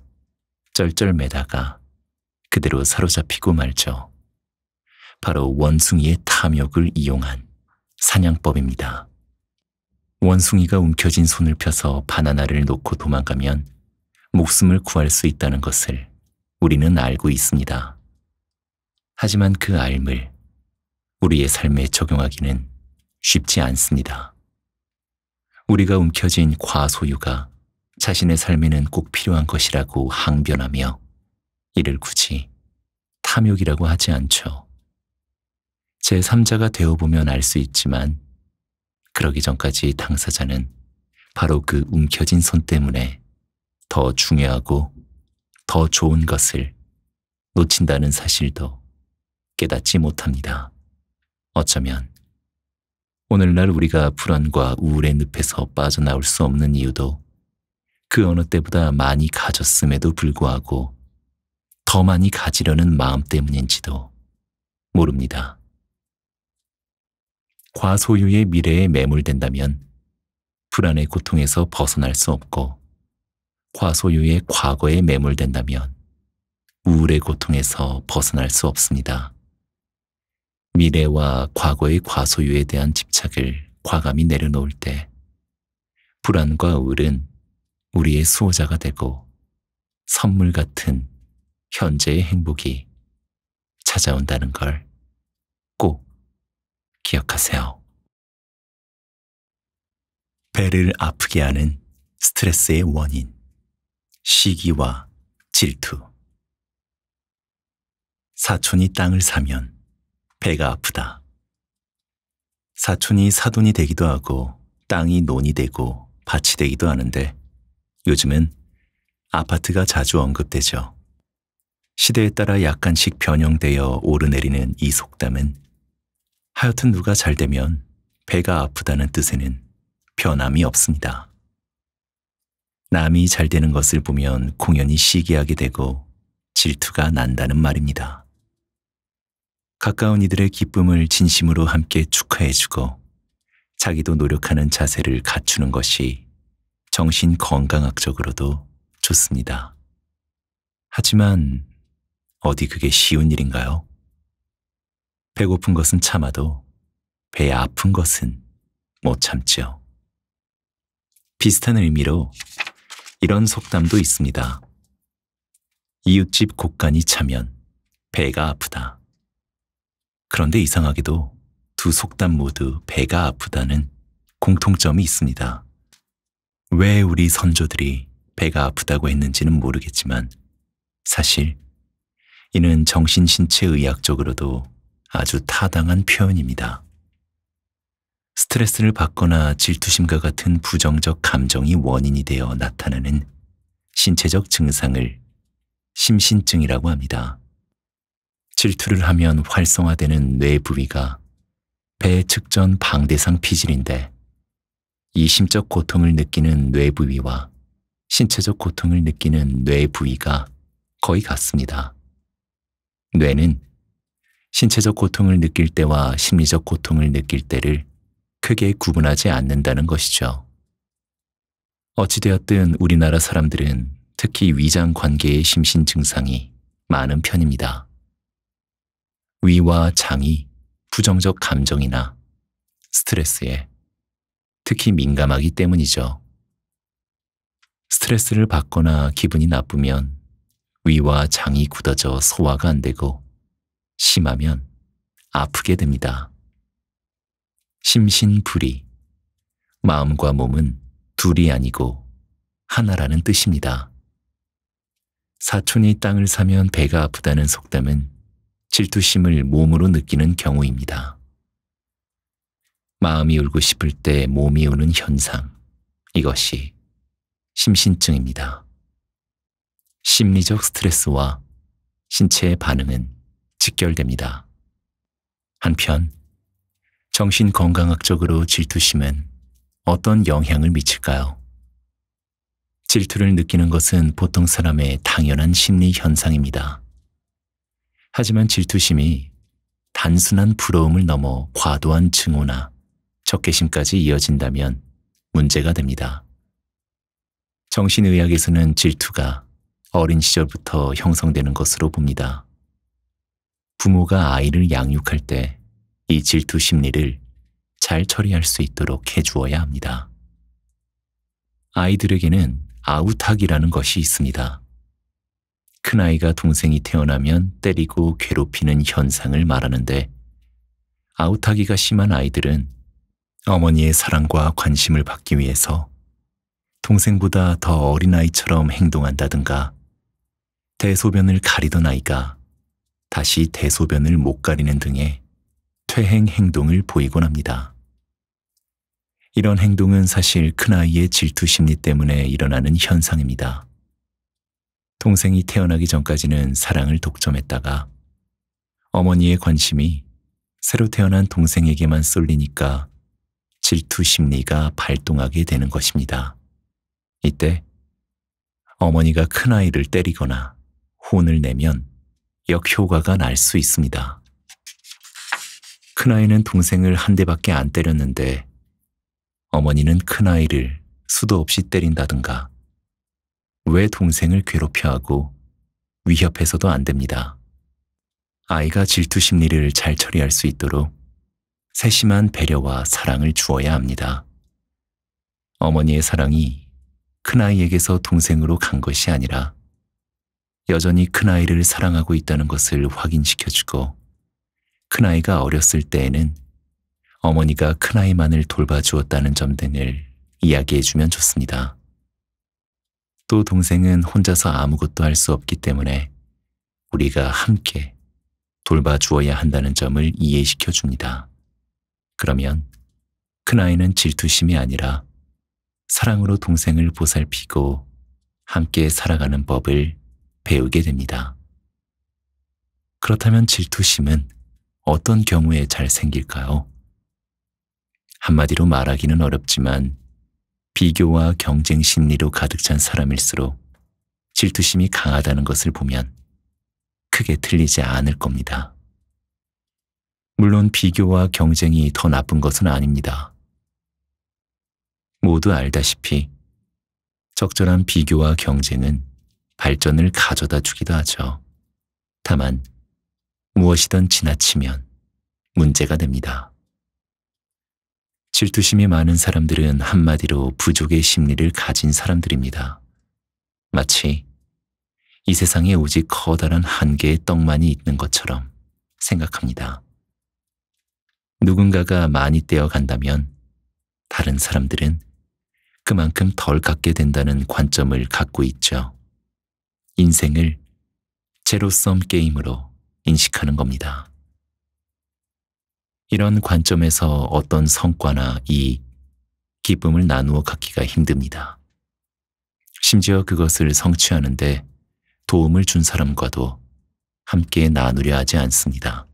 쩔쩔매다가 그대로 사로잡히고 말죠. 바로 원숭이의 탐욕을 이용한 사냥법입니다. 원숭이가 움켜진 손을 펴서 바나나를 놓고 도망가면 목숨을 구할 수 있다는 것을 우리는 알고 있습니다. 하지만 그앎을 우리의 삶에 적용하기는 쉽지 않습니다. 우리가 움켜쥔 과소유가 자신의 삶에는 꼭 필요한 것이라고 항변하며 이를 굳이 탐욕이라고 하지 않죠. 제3자가 되어보면 알 수 있지만 그러기 전까지 당사자는 바로 그 움켜쥔 손 때문에 더 중요하고 더 좋은 것을 놓친다는 사실도 깨닫지 못합니다. 어쩌면 오늘날 우리가 불안과 우울의 늪에서 빠져나올 수 없는 이유도 그 어느 때보다 많이 가졌음에도 불구하고 더 많이 가지려는 마음 때문인지도 모릅니다. 과소유의 미래에 매몰된다면 불안의 고통에서 벗어날 수 없고 과소유의 과거에 매몰된다면 우울의 고통에서 벗어날 수 없습니다. 미래와 과거의 과소유에 대한 집착을 과감히 내려놓을 때 불안과 우울은 우리의 수호자가 되고 선물 같은 현재의 행복이 찾아온다는 걸 꼭 기억하세요. 배를 아프게 하는 스트레스의 원인, 시기와 질투. 사촌이 땅을 사면 배가 아프다. 사촌이 사돈이 되기도 하고 땅이 논이 되고 밭이 되기도 하는데 요즘은 아파트가 자주 언급되죠. 시대에 따라 약간씩 변형되어 오르내리는 이 속담은 하여튼 누가 잘 되면 배가 아프다는 뜻에는 변함이 없습니다. 남이 잘 되는 것을 보면 공연이 시기하게 되고 질투가 난다는 말입니다. 가까운 이들의 기쁨을 진심으로 함께 축하해주고 자기도 노력하는 자세를 갖추는 것이 정신 건강학적으로도 좋습니다. 하지만 어디 그게 쉬운 일인가요? 배고픈 것은 참아도 배 아픈 것은 못 참죠. 비슷한 의미로 이런 속담도 있습니다. 이웃집 곳간이 차면 배가 아프다. 그런데 이상하게도 두 속담 모두 배가 아프다는 공통점이 있습니다. 왜 우리 선조들이 배가 아프다고 했는지는 모르겠지만 사실 이는 정신신체의학적으로도 아주 타당한 표현입니다. 스트레스를 받거나 질투심과 같은 부정적 감정이 원인이 되어 나타나는 신체적 증상을 심신증이라고 합니다. 질투를 하면 활성화되는 뇌 부위가 배 측전 방대상 피질인데 이 심적 고통을 느끼는 뇌 부위와 신체적 고통을 느끼는 뇌 부위가 거의 같습니다. 뇌는 신체적 고통을 느낄 때와 심리적 고통을 느낄 때를 크게 구분하지 않는다는 것이죠. 어찌되었든 우리나라 사람들은 특히 위장 관계의 심신 증상이 많은 편입니다. 위와 장이 부정적 감정이나 스트레스에 특히 민감하기 때문이죠. 스트레스를 받거나 기분이 나쁘면 위와 장이 굳어져 소화가 안 되고 심하면 아프게 됩니다. 심신불이, 마음과 몸은 둘이 아니고 하나라는 뜻입니다. 사촌이 땅을 사면 배가 아프다는 속담은 질투심을 몸으로 느끼는 경우입니다. 마음이 울고 싶을 때 몸이 우는 현상, 이것이 심신증입니다. 심리적 스트레스와 신체의 반응은 직결됩니다. 한편 정신건강학적으로 질투심은 어떤 영향을 미칠까요? 질투를 느끼는 것은 보통 사람의 당연한 심리 현상입니다. 하지만 질투심이 단순한 부러움을 넘어 과도한 증오나 적개심까지 이어진다면 문제가 됩니다. 정신의학에서는 질투가 어린 시절부터 형성되는 것으로 봅니다. 부모가 아이를 양육할 때 이 질투 심리를 잘 처리할 수 있도록 해주어야 합니다. 아이들에게는 아우탁이라는 것이 있습니다. 큰아이가 동생이 태어나면 때리고 괴롭히는 현상을 말하는데 아웃하기가 심한 아이들은 어머니의 사랑과 관심을 받기 위해서 동생보다 더 어린아이처럼 행동한다든가 대소변을 가리던 아이가 다시 대소변을 못 가리는 등의 퇴행 행동을 보이곤 합니다. 이런 행동은 사실 큰아이의 질투심리 때문에 일어나는 현상입니다. 동생이 태어나기 전까지는 사랑을 독점했다가 어머니의 관심이 새로 태어난 동생에게만 쏠리니까 질투 심리가 발동하게 되는 것입니다. 이때 어머니가 큰아이를 때리거나 혼을 내면 역효과가 날 수 있습니다. 큰아이는 동생을 한 대밖에 안 때렸는데 어머니는 큰아이를 수도 없이 때린다든가 왜 동생을 괴롭혀하고 위협해서도 안 됩니다. 아이가 질투 심리를 잘 처리할 수 있도록 세심한 배려와 사랑을 주어야 합니다. 어머니의 사랑이 큰아이에게서 동생으로 간 것이 아니라 여전히 큰아이를 사랑하고 있다는 것을 확인시켜주고 큰아이가 어렸을 때에는 어머니가 큰아이만을 돌봐주었다는 점 등을 이야기해주면 좋습니다. 또 동생은 혼자서 아무것도 할 수 없기 때문에 우리가 함께 돌봐주어야 한다는 점을 이해시켜 줍니다. 그러면 큰아이는 질투심이 아니라 사랑으로 동생을 보살피고 함께 살아가는 법을 배우게 됩니다. 그렇다면 질투심은 어떤 경우에 잘 생길까요? 한마디로 말하기는 어렵지만 비교와 경쟁 심리로 가득 찬 사람일수록 질투심이 강하다는 것을 보면 크게 틀리지 않을 겁니다. 물론 비교와 경쟁이 더 나쁜 것은 아닙니다. 모두 알다시피 적절한 비교와 경쟁은 발전을 가져다 주기도 하죠. 다만 무엇이든 지나치면 문제가 됩니다. 질투심이 많은 사람들은 한마디로 부족의 심리를 가진 사람들입니다. 마치 이 세상에 오직 커다란 한 개의 떡만이 있는 것처럼 생각합니다. 누군가가 많이 떼어 간다면 다른 사람들은 그만큼 덜 갖게 된다는 관점을 갖고 있죠. 인생을 제로섬 게임으로 인식하는 겁니다. 이런 관점에서 어떤 성과나 이 기쁨을 나누어 갖기가 힘듭니다. 심지어 그것을 성취하는데 도움을 준 사람과도 함께 나누려 하지 않습니다.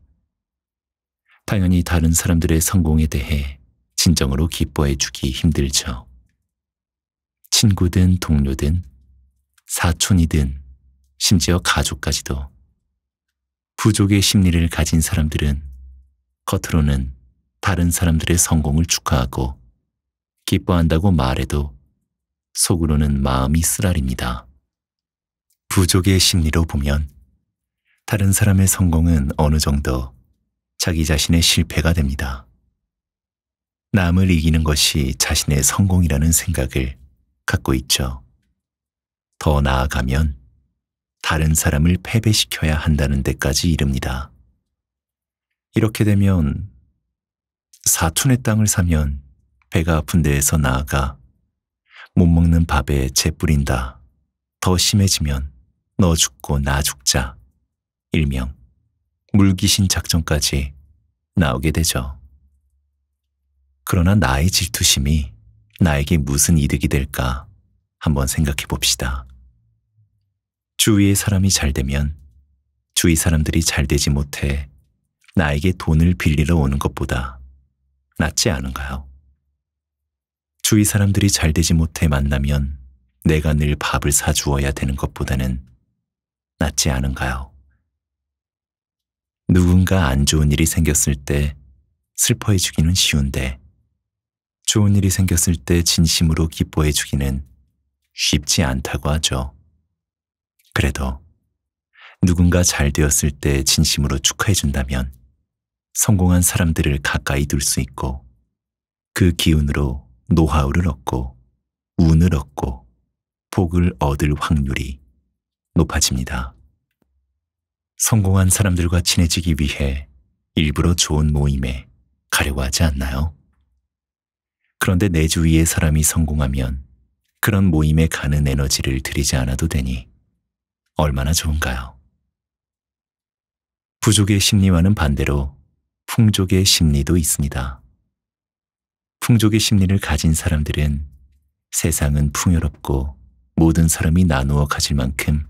당연히 다른 사람들의 성공에 대해 진정으로 기뻐해 주기 힘들죠. 친구든 동료든 사촌이든 심지어 가족까지도 부족의 심리를 가진 사람들은 겉으로는 다른 사람들의 성공을 축하하고 기뻐한다고 말해도 속으로는 마음이 쓰라립니다. 부족의 심리로 보면 다른 사람의 성공은 어느 정도 자기 자신의 실패가 됩니다. 남을 이기는 것이 자신의 성공이라는 생각을 갖고 있죠. 더 나아가면 다른 사람을 패배시켜야 한다는 데까지 이릅니다. 이렇게 되면 사촌의 땅을 사면 배가 아픈 데에서 나아가 못 먹는 밥에 재 뿌린다. 더 심해지면 너 죽고 나 죽자. 일명 물귀신 작전까지 나오게 되죠. 그러나 나의 질투심이 나에게 무슨 이득이 될까 한번 생각해 봅시다. 주위의 사람이 잘 되면 주위 사람들이 잘 되지 못해 나에게 돈을 빌리러 오는 것보다 낫지 않은가요? 주위 사람들이 잘 되지 못해 만나면 내가 늘 밥을 사주어야 되는 것보다는 낫지 않은가요? 누군가 안 좋은 일이 생겼을 때 슬퍼해 주기는 쉬운데 좋은 일이 생겼을 때 진심으로 기뻐해 주기는 쉽지 않다고 하죠. 그래도 누군가 잘 되었을 때 진심으로 축하해 준다면 성공한 사람들을 가까이 둘 수 있고 그 기운으로 노하우를 얻고 운을 얻고 복을 얻을 확률이 높아집니다. 성공한 사람들과 친해지기 위해 일부러 좋은 모임에 가려고 하지 않나요? 그런데 내 주위의 사람이 성공하면 그런 모임에 가는 에너지를 들이지 않아도 되니 얼마나 좋은가요? 부족의 심리와는 반대로 풍족의 심리도 있습니다. 풍족의 심리를 가진 사람들은 세상은 풍요롭고 모든 사람이 나누어 가질 만큼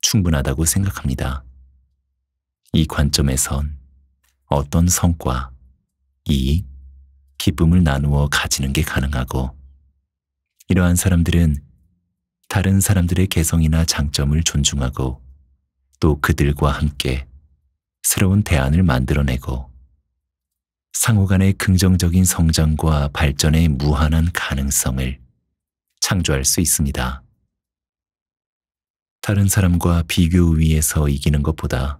충분하다고 생각합니다. 이 관점에선 어떤 성과, 이익, 기쁨을 나누어 가지는 게 가능하고 이러한 사람들은 다른 사람들의 개성이나 장점을 존중하고 또 그들과 함께 새로운 대안을 만들어내고 상호간의 긍정적인 성장과 발전의 무한한 가능성을 창조할 수 있습니다. 다른 사람과 비교 위에서 이기는 것보다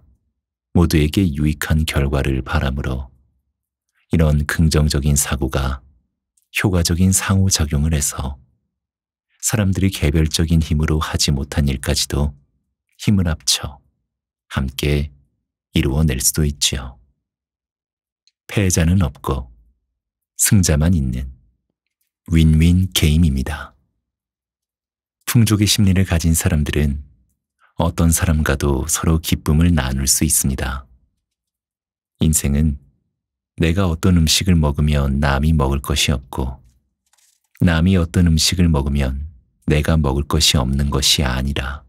모두에게 유익한 결과를 바라므로 이런 긍정적인 사고가 효과적인 상호작용을 해서 사람들이 개별적인 힘으로 하지 못한 일까지도 힘을 합쳐 함께 이루어낼 수도 있지요. 패자는 없고 승자만 있는 윈윈 게임입니다. 풍족의 심리를 가진 사람들은 어떤 사람과도 서로 기쁨을 나눌 수 있습니다. 인생은 내가 어떤 음식을 먹으면 남이 먹을 것이 없고 남이 어떤 음식을 먹으면 내가 먹을 것이 없는 것이 아니라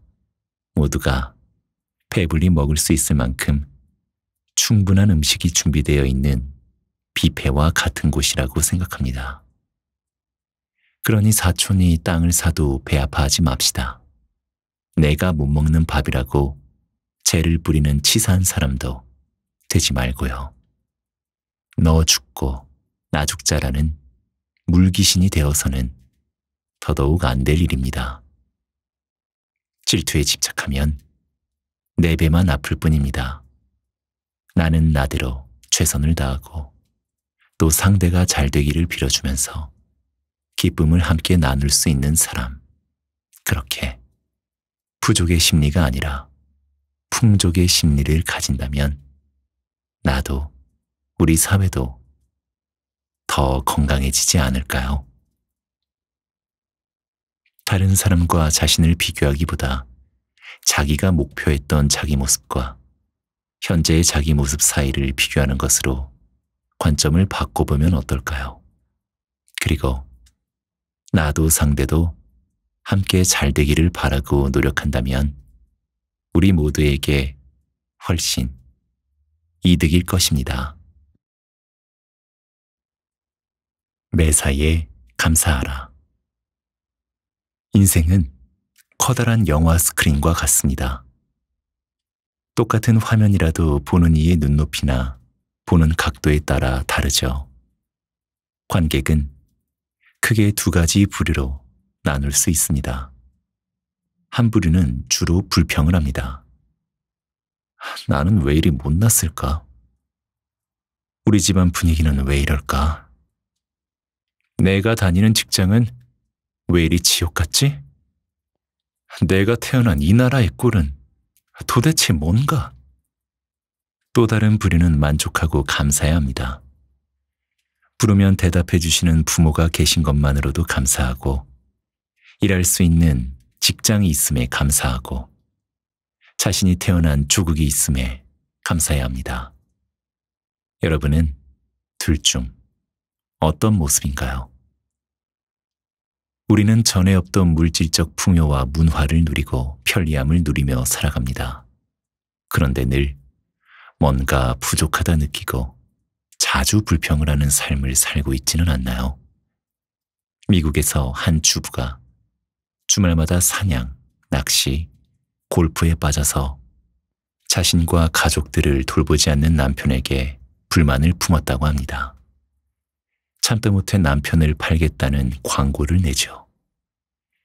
모두가 배불리 먹을 수 있을 만큼 충분한 음식이 준비되어 있는 뷔페와 같은 곳이라고 생각합니다. 그러니 사촌이 땅을 사도 배 아파하지 맙시다. 내가 못 먹는 밥이라고 죄를 부리는 치사한 사람도 되지 말고요. 너 죽고 나 죽자라는 물귀신이 되어서는 더더욱 안 될 일입니다. 질투에 집착하면 내 배만 아플 뿐입니다. 나는 나대로 최선을 다하고 또 상대가 잘 되기를 빌어주면서 기쁨을 함께 나눌 수 있는 사람. 그렇게 부족의 심리가 아니라 풍족의 심리를 가진다면 나도 우리 사회도 더 건강해지지 않을까요? 다른 사람과 자신을 비교하기보다 자기가 목표했던 자기 모습과 현재의 자기 모습 사이를 비교하는 것으로 관점을 바꿔보면 어떨까요? 그리고 나도 상대도 함께 잘 되기를 바라고 노력한다면 우리 모두에게 훨씬 이득일 것입니다. 매사에 감사하라. 인생은 커다란 영화 스크린과 같습니다. 똑같은 화면이라도 보는 이의 눈높이나 보는 각도에 따라 다르죠. 관객은 크게 두 가지 부류로 나눌 수 있습니다. 한 부류는 주로 불평을 합니다. 나는 왜 이리 못났을까? 우리 집안 분위기는 왜 이럴까? 내가 다니는 직장은 왜 이리 지옥 같지? 내가 태어난 이 나라의 꿀은 도대체 뭔가? 또 다른 부류는 만족하고 감사해야 합니다. 부르면 대답해 주시는 부모가 계신 것만으로도 감사하고 일할 수 있는 직장이 있음에 감사하고 자신이 태어난 조국이 있음에 감사해야 합니다. 여러분은 둘 중 어떤 모습인가요? 우리는 전에 없던 물질적 풍요와 문화를 누리고 편리함을 누리며 살아갑니다. 그런데 늘 뭔가 부족하다 느끼고 자주 불평을 하는 삶을 살고 있지는 않나요? 미국에서 한 주부가 주말마다 사냥, 낚시, 골프에 빠져서 자신과 가족들을 돌보지 않는 남편에게 불만을 품었다고 합니다. 참다 못해 남편을 팔겠다는 광고를 내죠.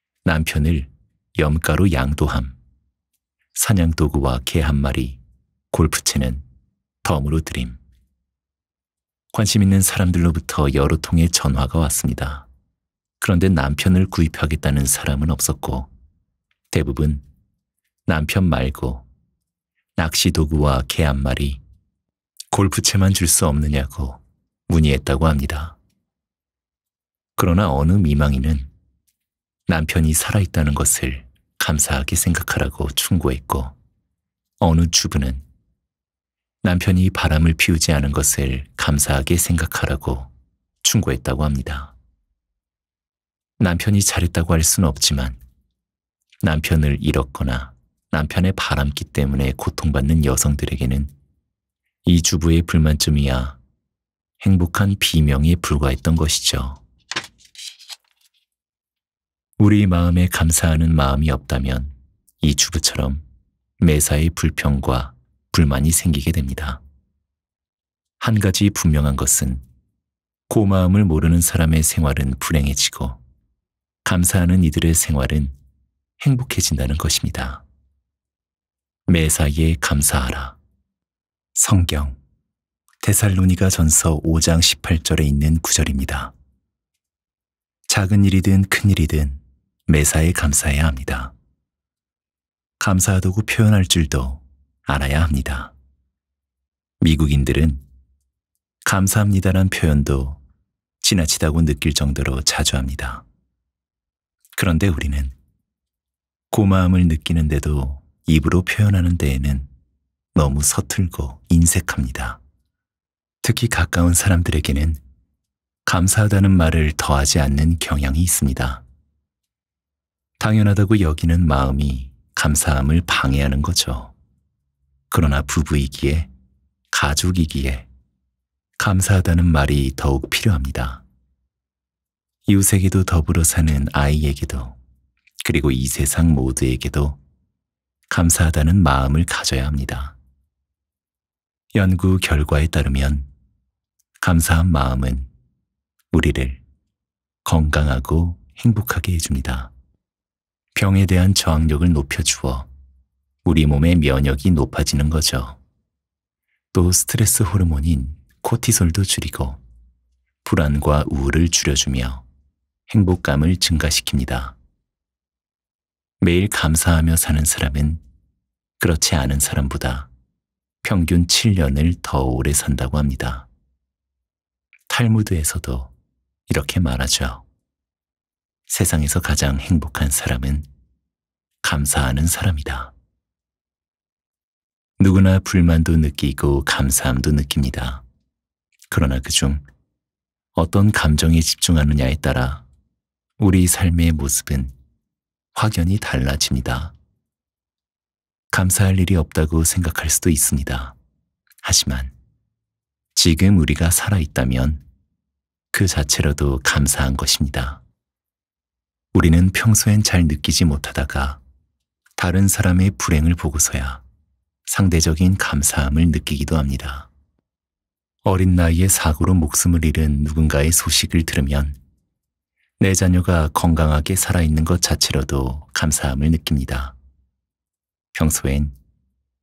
남편을 염가로 양도함, 사냥도구와 개 한 마리, 골프채는 덤으로 드림. 관심 있는 사람들로부터 여러 통의 전화가 왔습니다. 그런데 남편을 구입하겠다는 사람은 없었고 대부분 남편 말고 낚시 도구와 개 한 마리, 골프채만 줄 수 없느냐고 문의했다고 합니다. 그러나 어느 미망인은 남편이 살아있다는 것을 감사하게 생각하라고 충고했고 어느 주부는 남편이 바람을 피우지 않은 것을 감사하게 생각하라고 충고했다고 합니다. 남편이 잘했다고 할 수는 없지만 남편을 잃었거나 남편의 바람기 때문에 고통받는 여성들에게는 이 주부의 불만점이야 행복한 비명에 불과했던 것이죠. 우리 마음에 감사하는 마음이 없다면 이 주부처럼 매사에 불평과 불만이 생기게 됩니다. 한 가지 분명한 것은 고마움을 모르는 사람의 생활은 불행해지고 감사하는 이들의 생활은 행복해진다는 것입니다. 매사에 감사하라. 성경 데살로니가 전서 5장 18절에 있는 구절입니다. 작은 일이든 큰 일이든 매사에 감사해야 합니다. 감사하다고 표현할 줄도 알아야 합니다. 미국인들은 감사합니다란 표현도 지나치다고 느낄 정도로 자주 합니다. 그런데 우리는 고마움을 느끼는데도 입으로 표현하는 데에는 너무 서툴고 인색합니다. 특히 가까운 사람들에게는 감사하다는 말을 더하지 않는 경향이 있습니다. 당연하다고 여기는 마음이 감사함을 방해하는 거죠. 그러나 부부이기에 가족이기에 감사하다는 말이 더욱 필요합니다. 이웃에게도 더불어 사는 아이에게도 그리고 이 세상 모두에게도 감사하다는 마음을 가져야 합니다. 연구 결과에 따르면 감사한 마음은 우리를 건강하고 행복하게 해줍니다. 병에 대한 저항력을 높여주어 우리 몸의 면역이 높아지는 거죠. 또 스트레스 호르몬인 코티솔도 줄이고 불안과 우울을 줄여주며 행복감을 증가시킵니다. 매일 감사하며 사는 사람은 그렇지 않은 사람보다 평균 7년을 더 오래 산다고 합니다. 탈무드에서도 이렇게 말하죠. 세상에서 가장 행복한 사람은 감사하는 사람이다. 누구나 불만도 느끼고 감사함도 느낍니다. 그러나 그 중 어떤 감정에 집중하느냐에 따라 우리 삶의 모습은 확연히 달라집니다. 감사할 일이 없다고 생각할 수도 있습니다. 하지만 지금 우리가 살아있다면 그 자체로도 감사한 것입니다. 우리는 평소엔 잘 느끼지 못하다가 다른 사람의 불행을 보고서야 상대적인 감사함을 느끼기도 합니다. 어린 나이에 사고로 목숨을 잃은 누군가의 소식을 들으면 내 자녀가 건강하게 살아있는 것 자체로도 감사함을 느낍니다. 평소엔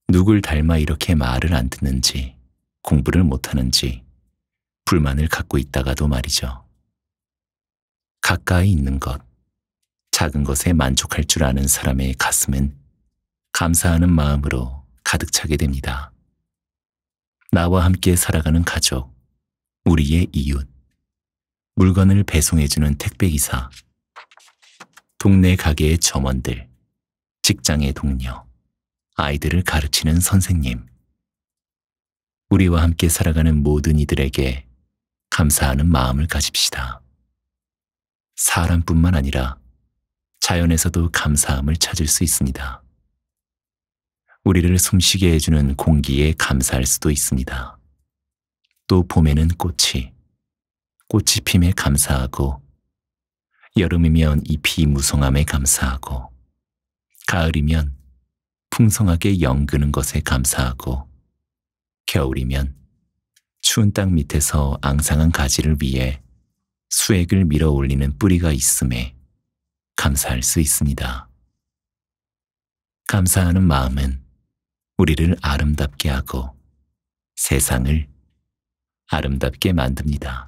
누굴 닮아 이렇게 말을 안 듣는지 공부를 못하는지 불만을 갖고 있다가도 말이죠. 가까이 있는 것, 작은 것에 만족할 줄 아는 사람의 가슴은 감사하는 마음으로 가득 차게 됩니다. 나와 함께 살아가는 가족, 우리의 이웃, 물건을 배송해주는 택배기사, 동네 가게의 점원들, 직장의 동료, 아이들을 가르치는 선생님, 우리와 함께 살아가는 모든 이들에게 감사하는 마음을 가집시다. 사람뿐만 아니라 자연에서도 감사함을 찾을 수 있습니다. 우리를 숨쉬게 해주는 공기에 감사할 수도 있습니다. 또 봄에는 꽃이, 꽃이 핌에 감사하고, 여름이면 잎이 무성함에 감사하고, 가을이면 풍성하게 연그는 것에 감사하고, 겨울이면 추운 땅 밑에서 앙상한 가지를 위해 수액을 밀어 올리는 뿌리가 있음에 감사할 수 있습니다. 감사하는 마음은 우리를 아름답게 하고 세상을 아름답게 만듭니다.